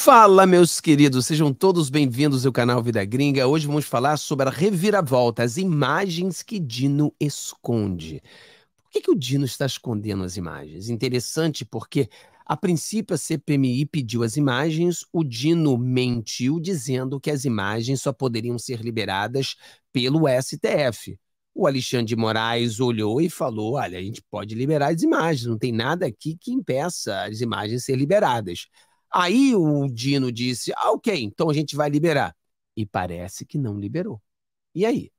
Fala, meus queridos, sejam todos bem-vindos ao canal Vida Gringa. Hoje vamos falar sobre a reviravolta, as imagens que Dino esconde. Por que, que o Dino está escondendo as imagens? Interessante porque, a princípio, a CPMI pediu as imagens, o Dino mentiu dizendo que as imagens só poderiam ser liberadas pelo STF. O Alexandre de Moraes olhou e falou: olha, a gente pode liberar as imagens, não tem nada aqui que impeça as imagens ser liberadas. Aí o Dino disse: ah, ok, então a gente vai liberar. E parece que não liberou. E aí?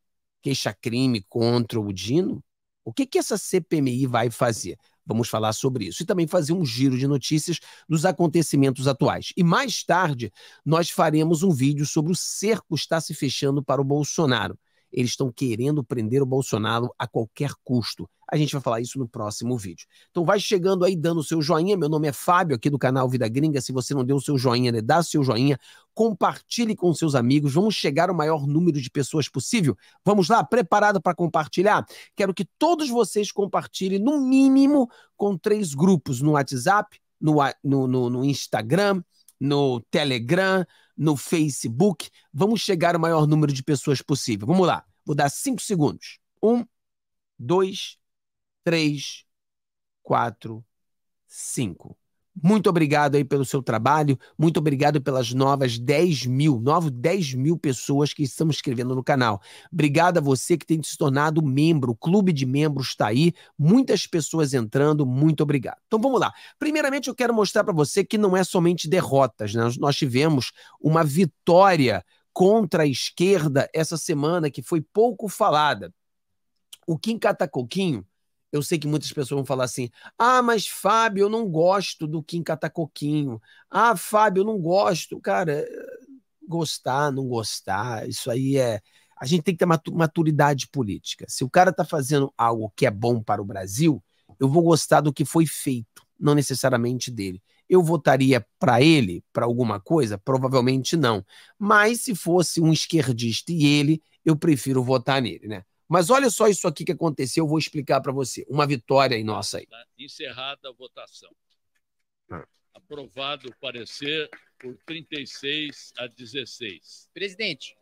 Queixa-crime contra o Dino? O que, que essa CPMI vai fazer? Vamos falar sobre isso. E também fazer um giro de notícias dos acontecimentos atuais. E mais tarde, nós faremos um vídeo sobre o cerco que está se fechando para o Bolsonaro. Eles estão querendo prender o Bolsonaro a qualquer custo. A gente vai falar isso no próximo vídeo. Então vai chegando aí, dando o seu joinha. Meu nome é Fábio, aqui do canal Vida Gringa. Se você não deu o seu joinha, né? dá o seu joinha, compartilhe com seus amigos. Vamos chegar ao maior número de pessoas possível. Vamos lá, preparado para compartilhar? Quero que todos vocês compartilhem, no mínimo, com três grupos: no WhatsApp, no, no, no, no Instagram, no Telegram no Facebook. Vamos chegar ao maior número de pessoas possível. Vamos lá. Vou dar cinco segundos. Um, dois, três, quatro, cinco. Muito obrigado aí pelo seu trabalho, muito obrigado pelas novas 10 mil, novos 10 mil pessoas que estão inscrevendo no canal. Obrigado a você que tem se tornado membro, o clube de membros está aí, muitas pessoas entrando, muito obrigado. Então vamos lá. Primeiramente eu quero mostrar para você que não é somente derrotas, né? nós tivemos uma vitória contra a esquerda essa semana que foi pouco falada. O Kim Catacoquinho eu sei que muitas pessoas vão falar assim: ah, mas Fábio, eu não gosto do Kim Catacoquinho. Ah, Fábio, eu não gosto. Cara, gostar, não gostar, isso aí é. A gente tem que ter maturidade política. Se o cara está fazendo algo que é bom para o Brasil, eu vou gostar do que foi feito, não necessariamente dele. Eu votaria para ele, para alguma coisa? Provavelmente não. Mas se fosse um esquerdista e ele, eu prefiro votar nele, né? Mas olha só isso aqui que aconteceu, eu vou explicar para você. Uma vitória aí, nossa aí. Tá encerrada a votação. Ah. Aprovado o parecer por 36 a 16. Presidente,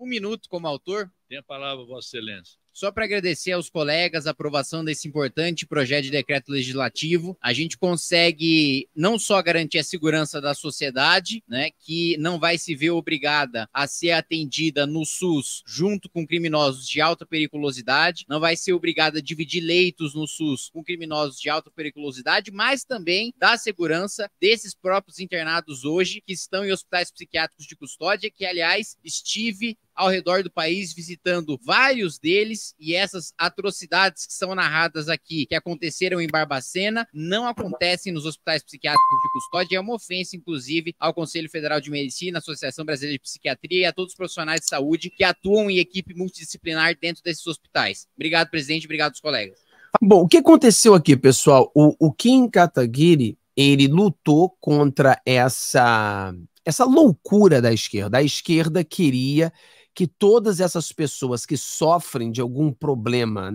um minuto como autor. Tem a palavra, Vossa Excelência. Só para agradecer aos colegas a aprovação desse importante projeto de decreto legislativo, a gente consegue não só garantir a segurança da sociedade, né, que não vai se ver obrigada a ser atendida no SUS junto com criminosos de alta periculosidade, não vai ser obrigada a dividir leitos no SUS com criminosos de alta periculosidade, mas também dar segurança desses próprios internados hoje que estão em hospitais psiquiátricos de custódia, que aliás estive ao redor do país visitando vários deles e essas atrocidades que são narradas aqui, que aconteceram em Barbacena, não acontecem nos hospitais psiquiátricos de custódia. É uma ofensa, inclusive, ao Conselho Federal de Medicina, Associação Brasileira de Psiquiatria e a todos os profissionais de saúde que atuam em equipe multidisciplinar dentro desses hospitais. Obrigado, presidente. Obrigado, os colegas. Bom, o que aconteceu aqui, pessoal? O, o Kim Kataguiri, ele lutou contra essa essa loucura da esquerda. A esquerda queria que todas essas pessoas que sofrem de algum problema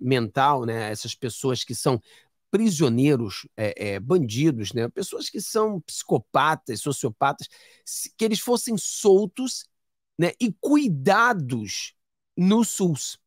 mental, né, essas pessoas que são prisioneiros, é, é, bandidos, né, pessoas que são psicopatas, sociopatas, que eles fossem soltos né, e cuidados no SUS.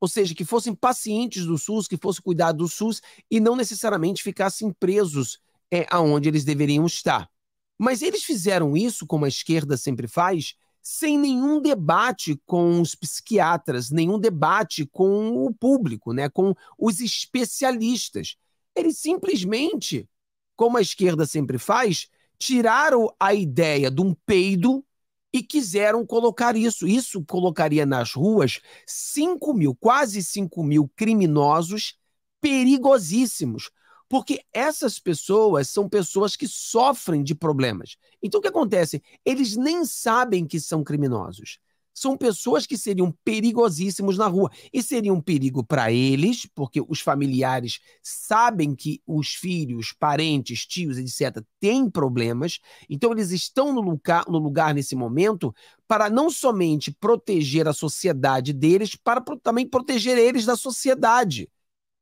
Ou seja, que fossem pacientes do SUS, que fossem cuidados do SUS e não necessariamente ficassem presos é, aonde eles deveriam estar. Mas eles fizeram isso, como a esquerda sempre faz, sem nenhum debate com os psiquiatras, nenhum debate com o público, né, com os especialistas. Eles simplesmente, como a esquerda sempre faz, tiraram a ideia de um peido e quiseram colocar isso. Isso colocaria nas ruas 5 mil, quase 5 mil criminosos perigosíssimos, porque essas pessoas são pessoas que sofrem de problemas. Então o que acontece? Eles nem sabem que são criminosos. São pessoas que seriam perigosíssimos na rua. E seria um perigo para eles, porque os familiares sabem que os filhos, parentes, tios, etc., têm problemas. Então, eles estão no lugar, no lugar nesse momento para não somente proteger a sociedade deles, para também proteger eles da sociedade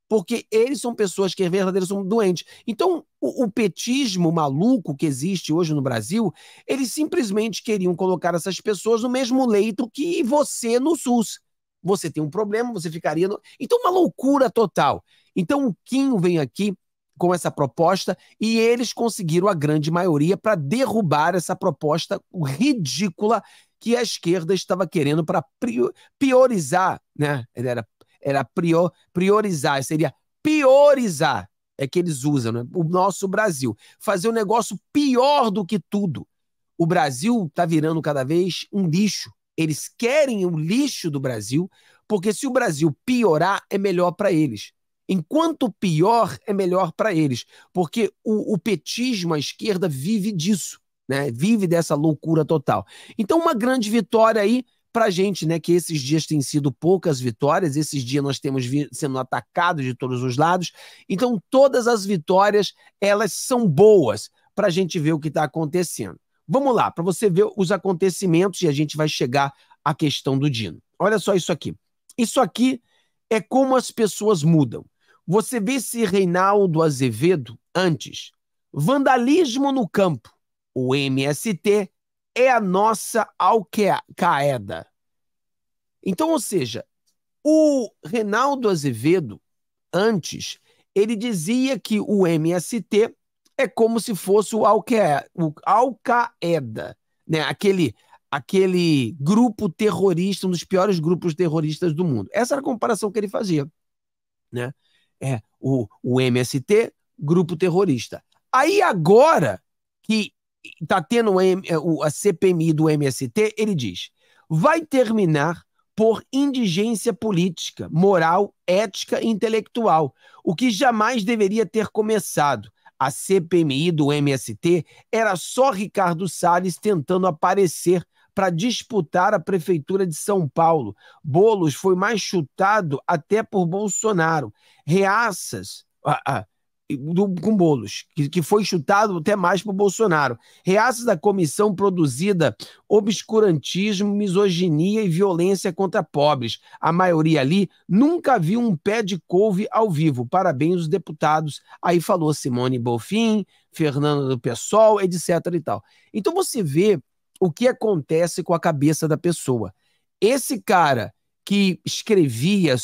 porque eles são pessoas que verdadeiramente são doentes. Então, o, o, petismo maluco que existe hoje no Brasil, eles simplesmente queriam colocar essas pessoas no mesmo leito que você no SUS. Você tem um problema, você ficaria. No... Então, uma loucura total. Então, o Kim vem aqui com essa proposta e eles conseguiram a grande maioria para derrubar essa proposta ridícula que a esquerda estava querendo para priorizar, né? era era prior, priorizar, seria piorizar, é que eles usam, né? o nosso Brasil. Fazer um negócio pior do que tudo. O Brasil está virando cada vez um lixo. Eles querem o lixo do Brasil, porque se o Brasil piorar, é melhor para eles. Enquanto pior, é melhor para eles, porque o, o, petismo, a esquerda, vive disso, né? vive dessa loucura total. Então, uma grande vitória aí a gente, né, que esses dias têm sido poucas vitórias, esses dias nós temos sendo atacados de todos os lados. Então, todas as vitórias, elas são boas a gente ver o que está acontecendo. Vamos lá, para você ver os acontecimentos e a gente vai chegar à questão do Dino. Olha só isso aqui. Isso aqui é como as pessoas mudam. Você vê esse Reinaldo Azevedo antes. Vandalismo no campo. O MST é a nossa Al-Qaeda. Então, ou seja, o Reinaldo Azevedo, antes, ele dizia que o MST é como se fosse o Al-Qaeda, né? aquele, aquele grupo terrorista, um dos piores grupos terroristas do mundo. Essa era a comparação que ele fazia. Né? É o, o MST, grupo terrorista. Aí agora que está tendo é, a CPMI do MST, ele diz: vai terminar por indigência política, moral, ética e intelectual, o que jamais deveria ter começado. A CPMI do MST era só Ricardo Salles tentando aparecer para disputar a prefeitura de São Paulo. Bolos foi mais chutado até por Bolsonaro. Reaças, ah, ah, do, com bolos, que, que foi chutado até mais o Bolsonaro. Reaços da comissão produzida obscurantismo, misoginia e violência contra pobres. A maioria ali nunca viu um pé de couve ao vivo. Parabéns os deputados. Aí falou Simone Bolfin, Fernando do Pessoal, etc e tal. Então você vê o que acontece com a cabeça da pessoa. Esse cara que escrevia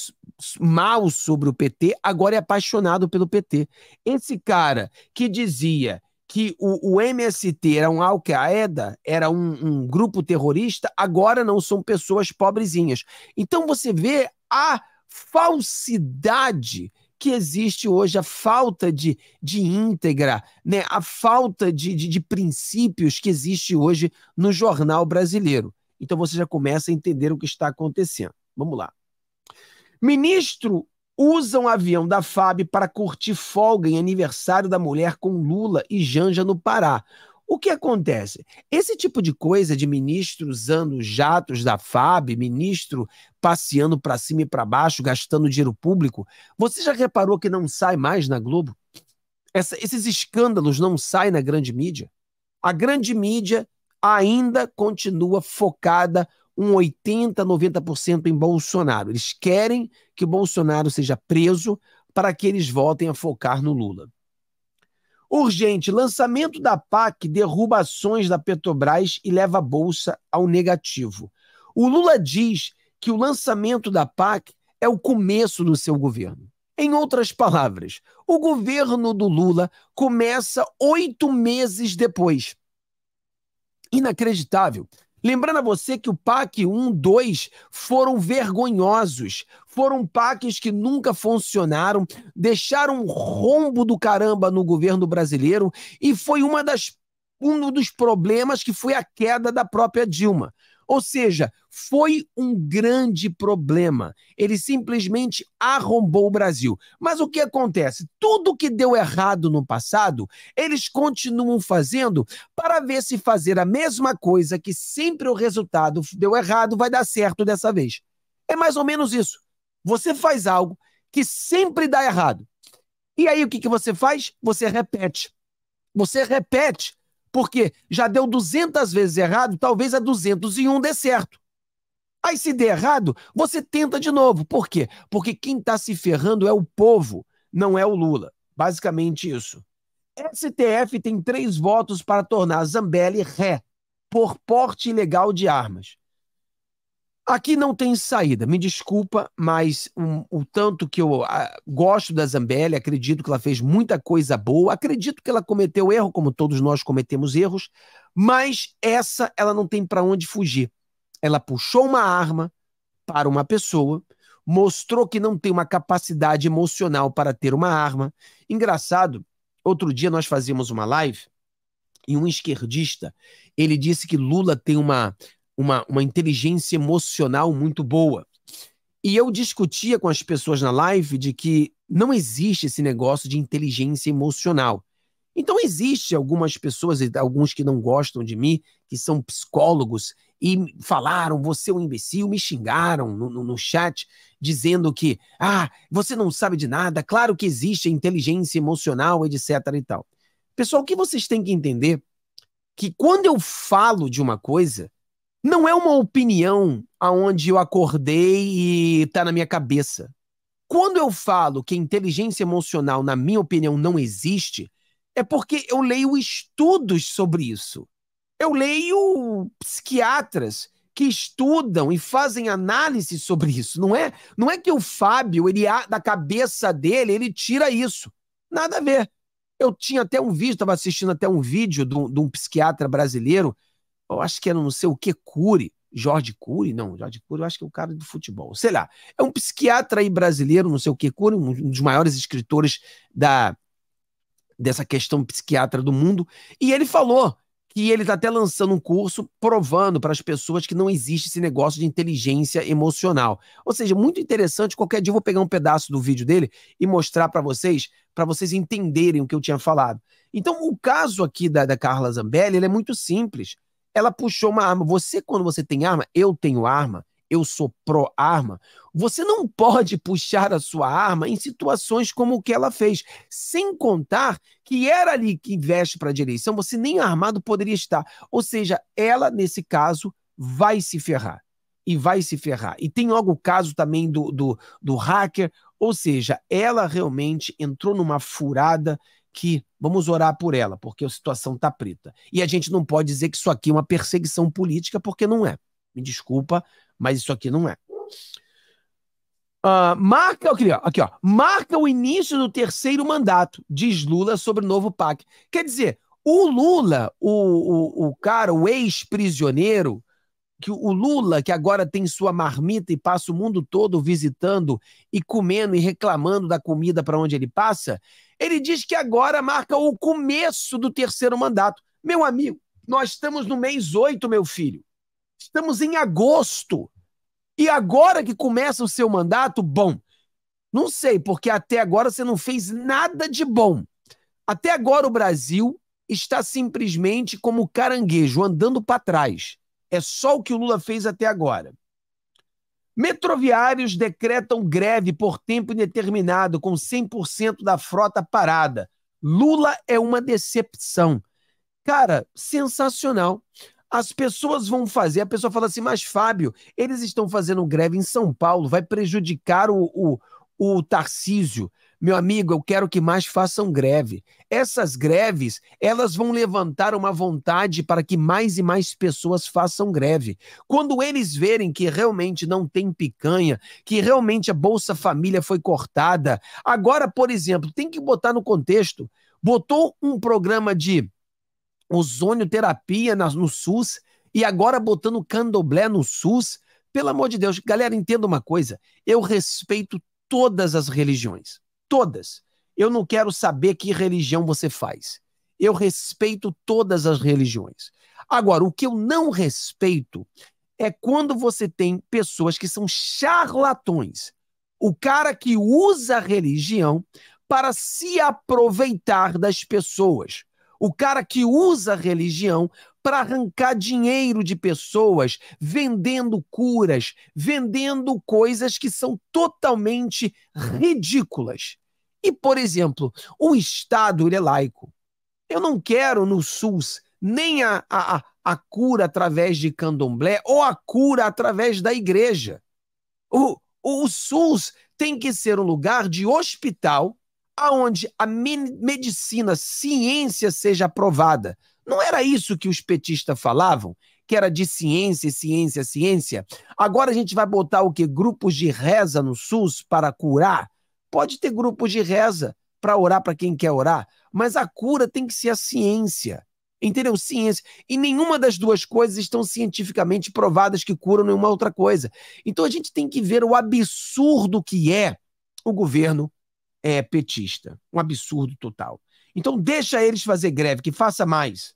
mal sobre o PT, agora é apaixonado pelo PT. Esse cara que dizia que o, o MST era um Al-Qaeda, era um, um grupo terrorista, agora não são pessoas pobrezinhas. Então você vê a falsidade que existe hoje, a falta de, de íntegra, né? a falta de, de, de, princípios que existe hoje no jornal brasileiro. Então você já começa a entender o que está acontecendo. Vamos lá. Ministro usa um avião da FAB para curtir folga em aniversário da mulher com Lula e Janja no Pará. O que acontece? Esse tipo de coisa de ministro usando jatos da FAB, ministro passeando para cima e para baixo, gastando dinheiro público, você já reparou que não sai mais na Globo? Essa, esses escândalos não saem na grande mídia? A grande mídia ainda continua focada um 80, 90% em Bolsonaro. Eles querem que o Bolsonaro seja preso para que eles voltem a focar no Lula. Urgente, lançamento da PAC derruba ações da Petrobras e leva a bolsa ao negativo. O Lula diz que o lançamento da PAC é o começo do seu governo. Em outras palavras, o governo do Lula começa oito meses depois. Inacreditável. Lembrando a você que o PAC 1, 2 foram vergonhosos, foram PACs que nunca funcionaram, deixaram um rombo do caramba no governo brasileiro e foi uma das, um dos problemas que foi a queda da própria Dilma. Ou seja, foi um grande problema. Ele simplesmente arrombou o Brasil. Mas o que acontece? Tudo que deu errado no passado, eles continuam fazendo para ver se fazer a mesma coisa que sempre o resultado deu errado vai dar certo dessa vez. É mais ou menos isso. Você faz algo que sempre dá errado. E aí o que, que você faz? Você repete. Você repete porque já deu 200 vezes errado, talvez a 201 dê certo. Aí se der errado, você tenta de novo. Por quê? Porque quem está se ferrando é o povo, não é o Lula. Basicamente isso. STF tem três votos para tornar Zambelli ré por porte ilegal de armas. Aqui não tem saída, me desculpa, mas um, o tanto que eu a, ah, gosto da Zambelli, acredito que ela fez muita coisa boa, acredito que ela cometeu erro, como todos nós cometemos erros, mas essa ela não tem para onde fugir. Ela puxou uma arma para uma pessoa, mostrou que não tem uma capacidade emocional para ter uma arma. Engraçado, outro dia nós fazíamos uma live e um esquerdista, ele disse que Lula tem uma uma, uma inteligência emocional muito boa. E eu discutia com as pessoas na live de que não existe esse negócio de inteligência emocional. Então existem algumas pessoas, alguns que não gostam de mim, que são psicólogos e falaram, você é um imbecil, me xingaram no, no, no, chat, dizendo que, ah, você não sabe de nada, claro que existe inteligência emocional, etc e tal. Pessoal, o que vocês têm que entender? É que quando eu falo de uma coisa, não é uma opinião aonde eu acordei e está na minha cabeça. Quando eu falo que inteligência emocional, na minha opinião, não existe, é porque eu leio estudos sobre isso. Eu leio psiquiatras que estudam e fazem análise sobre isso. Não é, não é que o Fábio, ele da cabeça dele, ele tira isso. Nada a ver. Eu tinha até um vídeo, estava assistindo até um vídeo de um, de um psiquiatra brasileiro eu acho que é não sei o que, Cury, Jorge Cury, não, Jorge Cury eu acho que é o cara do futebol, sei lá, é um psiquiatra aí brasileiro, não sei o que, Cury, um dos maiores escritores da dessa questão psiquiatra do mundo, e ele falou que ele está até lançando um curso provando para as pessoas que não existe esse negócio de inteligência emocional. Ou seja, muito interessante. Qualquer dia eu vou pegar um pedaço do vídeo dele e mostrar para vocês, para vocês entenderem o que eu tinha falado. Então, o caso aqui da, da Carla Zambelli é muito simples. Ela puxou uma arma. Você, quando você tem arma, eu tenho arma, eu sou pró-arma. Você não pode puxar a sua arma em situações como o que ela fez. Sem contar que era ali que veste para a direção, você nem armado poderia estar. Ou seja, ela, nesse caso, vai se ferrar. E vai se ferrar. E tem logo o caso também do, do, do hacker. Ou seja, ela realmente entrou numa furada aqui, vamos orar por ela, porque a situação está preta. E a gente não pode dizer que isso aqui é uma perseguição política, porque não é. Me desculpa, mas isso aqui não é. Uh, marca, aqui ó, aqui, ó, marca o início do terceiro mandato, diz Lula sobre o novo PAC. Quer dizer, o Lula, o, o, o cara, o ex-prisioneiro, que o Lula, que agora tem sua marmita e passa o mundo todo visitando e comendo e reclamando da comida para onde ele passa, ele diz que agora marca o começo do terceiro mandato. Meu amigo, nós estamos no mês 8, meu filho. Estamos em agosto. E agora que começa o seu mandato, bom. Não sei, porque até agora você não fez nada de bom. Até agora o Brasil está simplesmente como caranguejo, andando para trás. É só o que o Lula fez até agora. Metroviários decretam greve por tempo indeterminado, com 100% da frota parada. Lula é uma decepção. Cara, sensacional. As pessoas vão fazer, a pessoa fala assim, mas Fábio, eles estão fazendo greve em São Paulo, vai prejudicar o, o, o Tarcísio, meu amigo, eu quero que mais façam greve. Essas greves, elas vão levantar uma vontade para que mais e mais pessoas façam greve. Quando eles verem que realmente não tem picanha, que realmente a Bolsa Família foi cortada. Agora, por exemplo, tem que botar no contexto, botou um programa de ozonioterapia no SUS e agora botando candomblé no SUS. Pelo amor de Deus, galera, entenda uma coisa. Eu respeito todas as religiões. Todas. Eu não quero saber que religião você faz. Eu respeito todas as religiões. Agora, o que eu não respeito é quando você tem pessoas que são charlatões. O cara que usa a religião para se aproveitar das pessoas. O cara que usa a religião para arrancar dinheiro de pessoas, vendendo curas, vendendo coisas que são totalmente ridículas. E, por exemplo, o Estado ele é laico. Eu não quero no SUS nem a, a, a cura através de candomblé ou a cura através da igreja. O, o, o SUS tem que ser um lugar de hospital aonde a medicina, ciência seja aprovada, não era isso que os petistas falavam? Que era de ciência, ciência, ciência? Agora a gente vai botar o quê? Grupos de reza no SUS para curar? Pode ter grupos de reza para orar para quem quer orar, mas a cura tem que ser a ciência. Entendeu? Ciência. E nenhuma das duas coisas estão cientificamente provadas que curam nenhuma outra coisa. Então a gente tem que ver o absurdo que é o governo é, petista. Um absurdo total. Então deixa eles fazer greve, que faça mais.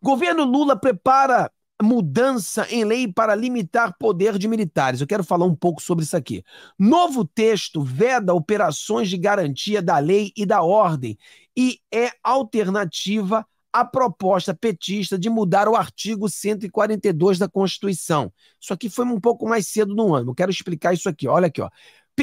Governo Lula prepara mudança em lei para limitar poder de militares. Eu quero falar um pouco sobre isso aqui. Novo texto veda operações de garantia da lei e da ordem e é alternativa à proposta petista de mudar o artigo 142 da Constituição. Isso aqui foi um pouco mais cedo no ano. Eu quero explicar isso aqui. Olha aqui, ó.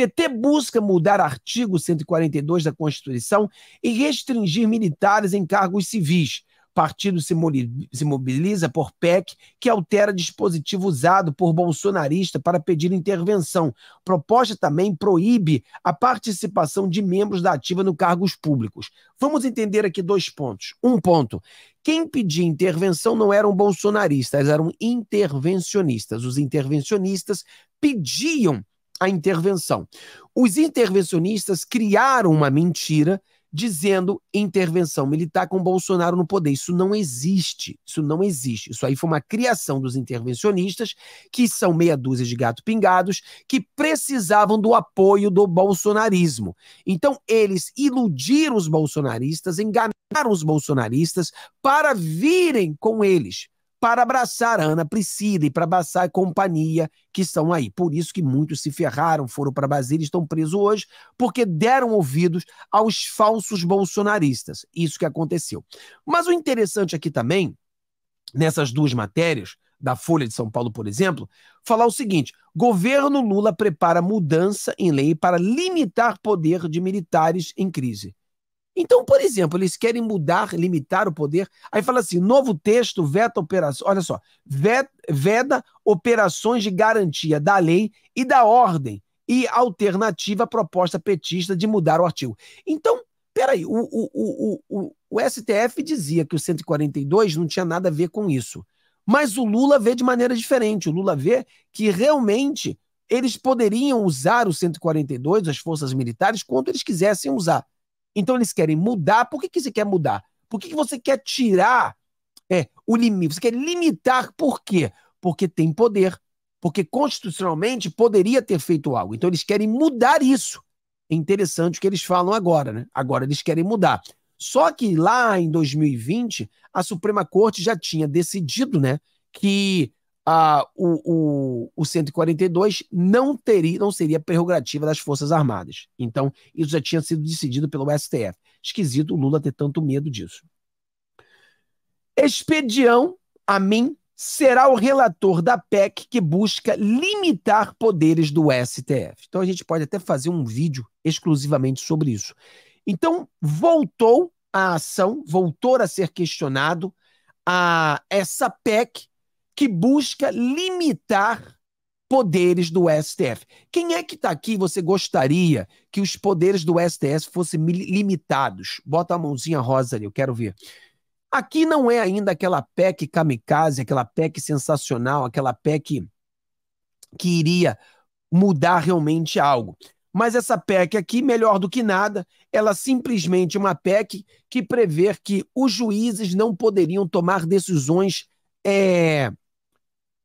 PT busca mudar artigo 142 da Constituição e restringir militares em cargos civis. Partido se mobiliza por PEC que altera dispositivo usado por bolsonarista para pedir intervenção. Proposta também proíbe a participação de membros da ativa no cargos públicos. Vamos entender aqui dois pontos. Um ponto: quem pedia intervenção não eram bolsonaristas, eram intervencionistas. Os intervencionistas pediam a intervenção. Os intervencionistas criaram uma mentira dizendo intervenção militar com Bolsonaro no poder. Isso não existe. Isso não existe. Isso aí foi uma criação dos intervencionistas, que são meia dúzia de gato pingados, que precisavam do apoio do bolsonarismo. Então, eles iludiram os bolsonaristas, enganaram os bolsonaristas para virem com eles para abraçar a Ana Priscila e para abraçar a companhia que estão aí. Por isso que muitos se ferraram, foram para Brasília e estão presos hoje, porque deram ouvidos aos falsos bolsonaristas. Isso que aconteceu. Mas o interessante aqui também, nessas duas matérias, da Folha de São Paulo, por exemplo, falar o seguinte: governo Lula prepara mudança em lei para limitar poder de militares em crise. Então, por exemplo, eles querem mudar, limitar o poder. Aí fala assim: novo texto veta operações. Olha só, veda operações de garantia da lei e da ordem e alternativa à proposta petista de mudar o artigo. Então, peraí, o, o, o, o, STF dizia que o 142 não tinha nada a ver com isso. Mas o Lula vê de maneira diferente. O Lula vê que realmente eles poderiam usar o 142, as forças militares, quanto eles quisessem usar. Então eles querem mudar. Por que, que você quer mudar? Por que, que você quer tirar é, o limite? Você quer limitar por quê? Porque tem poder. Porque constitucionalmente poderia ter feito algo. Então eles querem mudar isso. É interessante o que eles falam agora, né? Agora eles querem mudar. Só que lá em 2020, a Suprema Corte já tinha decidido, né, que ah, o, o, o 142 não teria, não seria prerrogativa das Forças Armadas. Então, isso já tinha sido decidido pelo STF. Esquisito o Lula ter tanto medo disso. Expedião, a mim, será o relator da PEC que busca limitar poderes do STF. Então a gente pode até fazer um vídeo exclusivamente sobre isso. Então voltou a ação, voltou a ser questionado a essa PEC que busca limitar poderes do STF. Quem é que está aqui você gostaria que os poderes do STF fossem limitados? Bota a mãozinha rosa ali, eu quero ver. Aqui não é ainda aquela PEC kamikaze, aquela PEC sensacional, aquela PEC que iria mudar realmente algo. Mas essa PEC aqui, melhor do que nada, ela simplesmente é uma PEC que prevê que os juízes não poderiam tomar decisões é,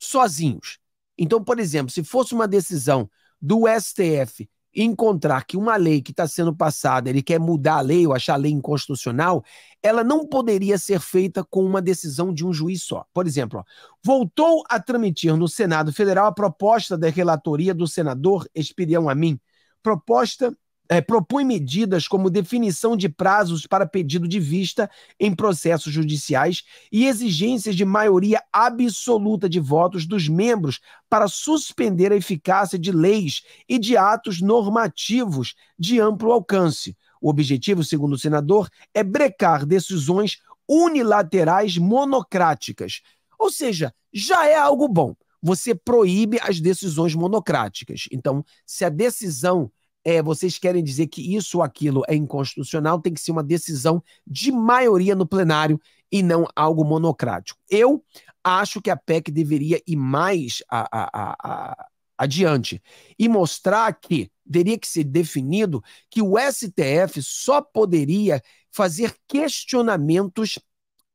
sozinhos. Então, por exemplo, se fosse uma decisão do STF encontrar que uma lei que está sendo passada, ele quer mudar a lei ou achar a lei inconstitucional, ela não poderia ser feita com uma decisão de um juiz só. Por exemplo, ó, voltou a tramitir no Senado Federal a proposta da relatoria do senador Espirião Amin, proposta é, propõe medidas como definição de prazos para pedido de vista em processos judiciais e exigências de maioria absoluta de votos dos membros para suspender a eficácia de leis e de atos normativos de amplo alcance. O objetivo, segundo o senador, é brecar decisões unilaterais monocráticas. Ou seja, já é algo bom. Você proíbe as decisões monocráticas. Então, se a decisão é, vocês querem dizer que isso ou aquilo é inconstitucional, tem que ser uma decisão de maioria no plenário e não algo monocrático. Eu acho que a PEC deveria ir mais a, a, a, adiante e mostrar que teria que ser definido que o STF só poderia fazer questionamentos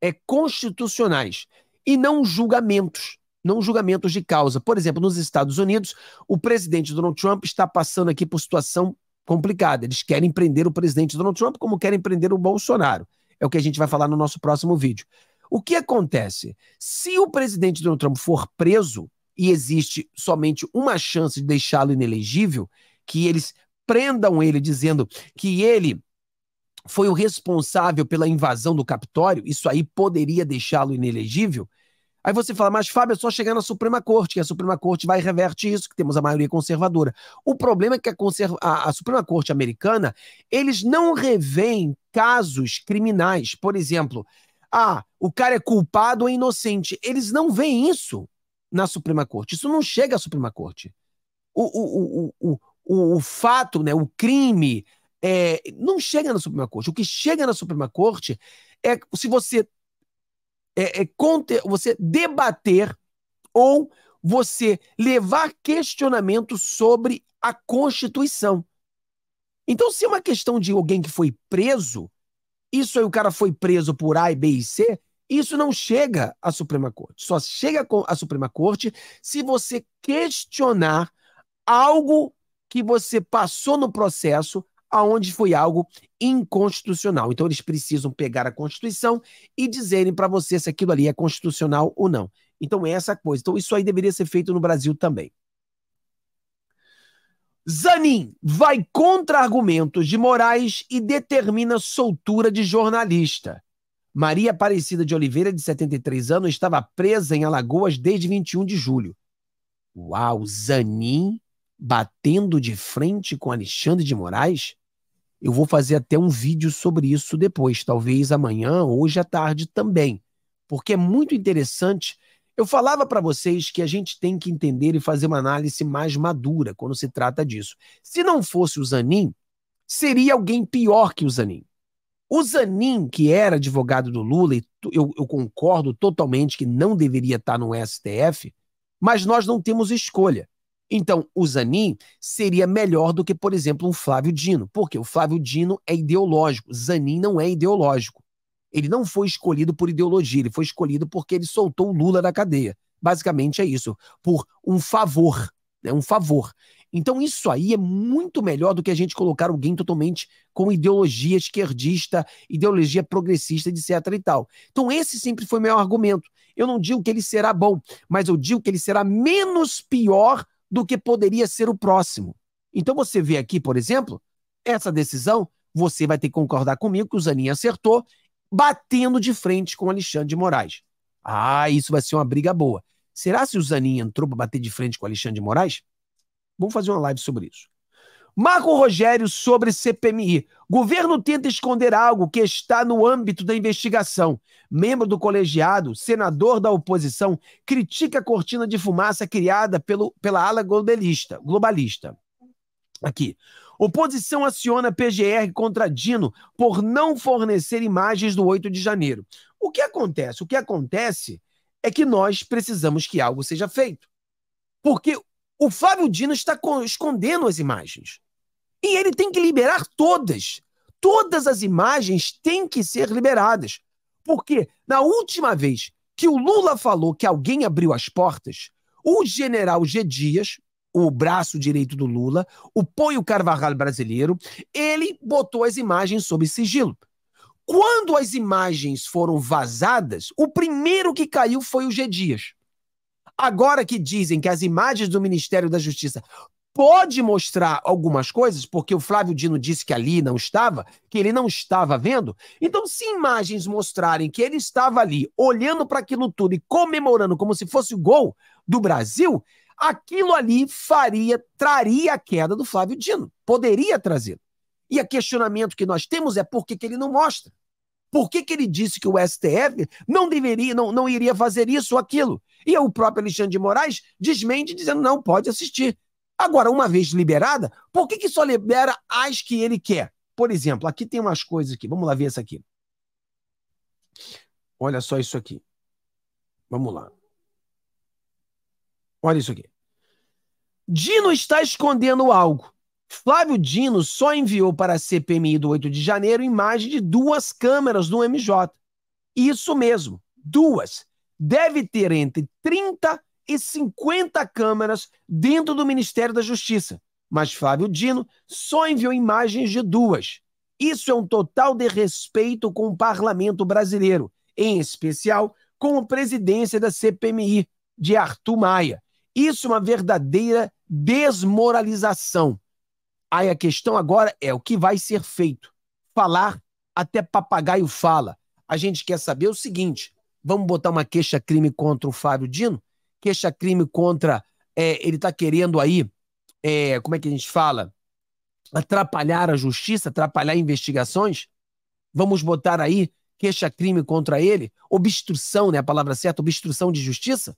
é, constitucionais e não julgamentos não julgamentos de causa. Por exemplo, nos Estados Unidos, o presidente Donald Trump está passando aqui por situação complicada. Eles querem prender o presidente Donald Trump como querem prender o Bolsonaro. É o que a gente vai falar no nosso próximo vídeo. O que acontece? Se o presidente Donald Trump for preso e existe somente uma chance de deixá-lo inelegível, que eles prendam ele dizendo que ele foi o responsável pela invasão do Capitório, isso aí poderia deixá-lo inelegível. Aí você fala, mas Fábio, é só chegar na Suprema Corte, que a Suprema Corte vai e reverte isso, que temos a maioria conservadora. O problema é que a, a, a Suprema Corte americana, eles não revêem casos criminais. Por exemplo, ah, o cara é culpado ou é inocente. Eles não veem isso na Suprema Corte. Isso não chega à Suprema Corte. O, o, o, o, o fato, né, o crime, é, não chega na Suprema Corte. O que chega na Suprema Corte é se você é, é, você debater ou você levar questionamento sobre a Constituição. Então, se é uma questão de alguém que foi preso, isso aí o cara foi preso por A, B e C, isso não chega à Suprema Corte. Só chega à Suprema Corte se você questionar algo que você passou no processo, aonde foi algo inconstitucional. Então eles precisam pegar a Constituição e dizerem para você se aquilo ali é constitucional ou não. Então é essa coisa. Então isso aí deveria ser feito no Brasil também. Zanin vai contra argumentos de Moraes e determina soltura de jornalista. Maria Aparecida de Oliveira, de 73 anos, estava presa em Alagoas desde 21 de julho. Uau, Zanin batendo de frente com Alexandre de Moraes? Eu vou fazer até um vídeo sobre isso depois, talvez amanhã, hoje à tarde também, porque é muito interessante. Eu falava para vocês que a gente tem que entender e fazer uma análise mais madura quando se trata disso. Se não fosse o Zanin, seria alguém pior que o Zanin. O Zanin, que era advogado do Lula, e eu, eu concordo totalmente que não deveria estar no STF, mas nós não temos escolha. Então, o Zanin seria melhor do que, por exemplo, um Flávio Dino, porque o Flávio Dino é ideológico, Zanin não é ideológico. Ele não foi escolhido por ideologia, ele foi escolhido porque ele soltou o Lula da cadeia. Basicamente é isso, por um favor, né? um favor. Então isso aí é muito melhor do que a gente colocar alguém totalmente com ideologia esquerdista, ideologia progressista, etc e tal. Então esse sempre foi meu argumento. Eu não digo que ele será bom, mas eu digo que ele será menos pior do que poderia ser o próximo. Então você vê aqui, por exemplo, essa decisão, você vai ter que concordar comigo que o Zanin acertou, batendo de frente com Alexandre de Moraes. Ah, isso vai ser uma briga boa. Será se o Zanin entrou para bater de frente com Alexandre de Moraes? Vamos fazer uma live sobre isso. Marco Rogério sobre CPMI. Governo tenta esconder algo que está no âmbito da investigação. Membro do colegiado, senador da oposição, critica a cortina de fumaça criada pelo, pela ala globalista. globalista. Aqui. Oposição aciona PGR contra Dino por não fornecer imagens do 8 de janeiro. O que acontece? O que acontece é que nós precisamos que algo seja feito. Porque o Flávio Dino está escondendo as imagens. E ele tem que liberar todas. Todas as imagens têm que ser liberadas. Porque na última vez que o Lula falou que alguém abriu as portas, o general G. Dias, o braço direito do Lula, o Ponho Carvajal brasileiro, ele botou as imagens sob sigilo. Quando as imagens foram vazadas, o primeiro que caiu foi o G. Dias. Agora que dizem que as imagens do Ministério da Justiça pode mostrar algumas coisas, porque o Flávio Dino disse que ali não estava, que ele não estava vendo. Então, se imagens mostrarem que ele estava ali, olhando para aquilo tudo e comemorando como se fosse o gol do Brasil, aquilo ali faria, traria a queda do Flávio Dino. Poderia trazer. E o questionamento que nós temos é por que, que ele não mostra? Por que, que ele disse que o STF não deveria, não, não iria fazer isso ou aquilo? E o próprio Alexandre de Moraes desmente dizendo não pode assistir. Agora, uma vez liberada, por que, que só libera as que ele quer? Por exemplo, aqui tem umas coisas aqui. Vamos lá ver essa aqui. Olha só isso aqui. Vamos lá. Olha isso aqui. Dino está escondendo algo. Flávio Dino só enviou para a CPMI do 8 de janeiro imagem de duas câmeras do MJ. Isso mesmo, duas. Deve ter entre 30 e 50 câmeras dentro do Ministério da Justiça. Mas Flávio Dino só enviou imagens de duas. Isso é um total de respeito com o parlamento brasileiro, em especial com a presidência da CPMI, de Arthur Maia. Isso é uma verdadeira desmoralização. Aí a questão agora é o que vai ser feito. Falar até papagaio fala. A gente quer saber o seguinte: vamos botar uma queixa-crime contra o Fábio Dino? Queixa-crime contra. É, ele está querendo aí, é, como é que a gente fala? Atrapalhar a justiça, atrapalhar investigações? Vamos botar aí queixa-crime contra ele? Obstrução, né? A palavra certa, obstrução de justiça?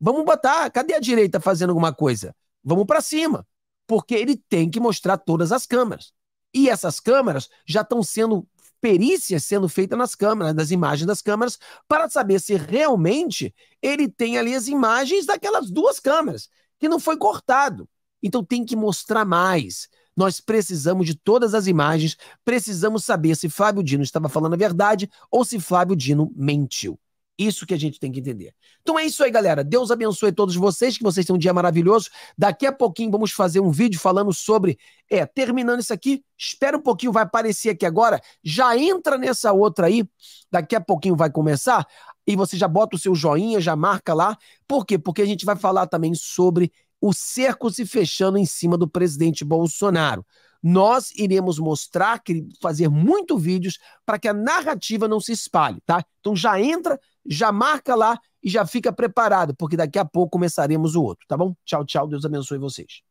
Vamos botar. Cadê a direita fazendo alguma coisa? Vamos para cima porque ele tem que mostrar todas as câmeras. E essas câmeras já estão sendo perícias sendo feitas nas câmeras, das imagens das câmeras, para saber se realmente ele tem ali as imagens daquelas duas câmeras, que não foi cortado. Então tem que mostrar mais. Nós precisamos de todas as imagens, precisamos saber se Flávio Dino estava falando a verdade ou se Flávio Dino mentiu. Isso que a gente tem que entender. Então é isso aí, galera. Deus abençoe todos vocês, que vocês tenham um dia maravilhoso. Daqui a pouquinho vamos fazer um vídeo falando sobre. É, terminando isso aqui, espera um pouquinho, vai aparecer aqui agora. Já entra nessa outra aí. Daqui a pouquinho vai começar. E você já bota o seu joinha, já marca lá. Por quê? Porque a gente vai falar também sobre o cerco se fechando em cima do presidente Bolsonaro nós iremos mostrar, fazer muito vídeos para que a narrativa não se espalhe, tá? Então já entra, já marca lá e já fica preparado, porque daqui a pouco começaremos o outro, tá bom? Tchau, tchau. Deus abençoe vocês.